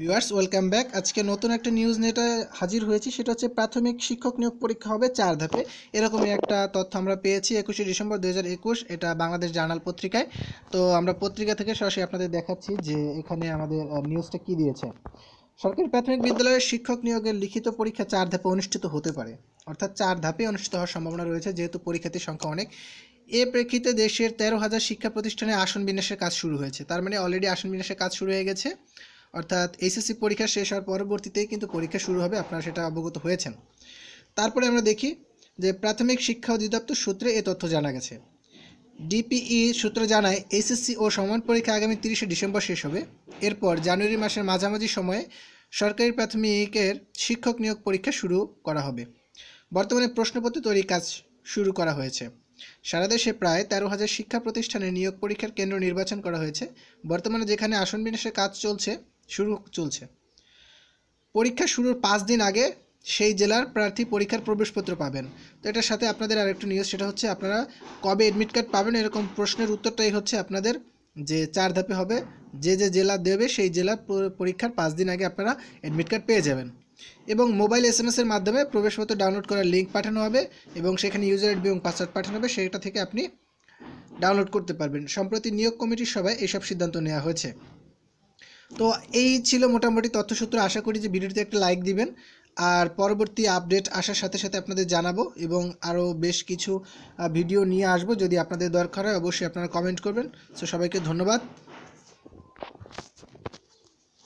viewers welcome back আজকে নতুন একটা নিউজ নেটে হাজির হয়েছি সেটা হচ্ছে প্রাথমিক শিক্ষক নিয়োগ পরীক্ষা হবে চার ধাপে এরকমই একটা তথ্য আমরা পেয়েছি একুশে ডিসেম্বর দু এটা বাংলাদেশ জার্নাল পত্রিকায় তো আমরা পত্রিকা থেকে সরাসরি আপনাদের দেখাচ্ছি যে এখানে আমাদের নিউজটা কি দিয়েছে সরকারি প্রাথমিক বিদ্যালয়ের শিক্ষক নিয়োগের লিখিত পরীক্ষা চার ধাপে অনুষ্ঠিত হতে পারে অর্থাৎ চার ধাপে অনুষ্ঠিত হওয়ার সম্ভাবনা রয়েছে যেহেতু পরীক্ষার্থীর সংখ্যা অনেক এ প্রেক্ষিতে দেশের তেরো হাজার শিক্ষা প্রতিষ্ঠানে আসন বিন্যাসের কাজ শুরু হয়েছে তার মানে অলরেডি আসন বিন্যাসের কাজ শুরু হয়ে গেছে অর্থাৎ এইচএসসি পরীক্ষা শেষ হওয়ার পরবর্তীতেই কিন্তু পরীক্ষা শুরু হবে আপনারা সেটা অবগত হয়েছেন তারপরে আমরা দেখি যে প্রাথমিক শিক্ষা অধিদপ্তর সূত্রে এ তথ্য জানা গেছে ডিপিই e সূত্র জানায় এসএসসি ও সমান পরীক্ষা আগামী তিরিশে ডিসেম্বর শেষ হবে এরপর জানুয়ারি মাসের মাঝামাঝি সময়ে সরকারি প্রাথমিকের শিক্ষক নিয়োগ পরীক্ষা শুরু করা হবে বর্তমানে প্রশ্নপত্র তৈরির কাজ শুরু করা হয়েছে সারা দেশে প্রায় তেরো হাজার শিক্ষা প্রতিষ্ঠানে নিয়োগ পরীক্ষার কেন্দ্র নির্বাচন করা হয়েছে বর্তমানে যেখানে আসন বিন্যাসের কাজ চলছে শুরু চলছে পরীক্ষা শুরুর পাঁচ দিন আগে সেই জেলার প্রার্থী পরীক্ষার প্রবেশপত্র পাবেন তো এটার সাথে আপনাদের একটু নিউজ সেটা হচ্ছে আপনারা কবে অ্যাডমিট কার্ড পাবেন এরকম প্রশ্নের উত্তরটাই হচ্ছে আপনাদের যে চার ধাপে হবে যে যে জেলা দেবে সেই জেলার পরীক্ষার পাঁচ দিন আগে আপনারা অ্যাডমিট কার্ড পেয়ে যাবেন এবং মোবাইল এস এম এসের মাধ্যমে প্রবেশপত্র ডাউনলোড করার লিঙ্ক পাঠানো হবে এবং সেখানে ইউজার আইডি এবং পাসওয়ার্ড পাঠানো হবে সেটা থেকে আপনি ডাউনলোড করতে পারবেন সম্প্রতি নিয়োগ কমিটির সভায় এইসব সিদ্ধান্ত নেওয়া হয়েছে তো এই ছিল মোটামুটি তথ্যসূত্র আশা করি যে ভিডিওতে একটা লাইক দিবেন আর পরবর্তী আপডেট আসার সাথে সাথে আপনাদের জানাবো এবং আরও বেশ কিছু ভিডিও নিয়ে আসবো যদি আপনাদের দরকার হয় অবশ্যই আপনারা কমেন্ট করবেন সো সবাইকে ধন্যবাদ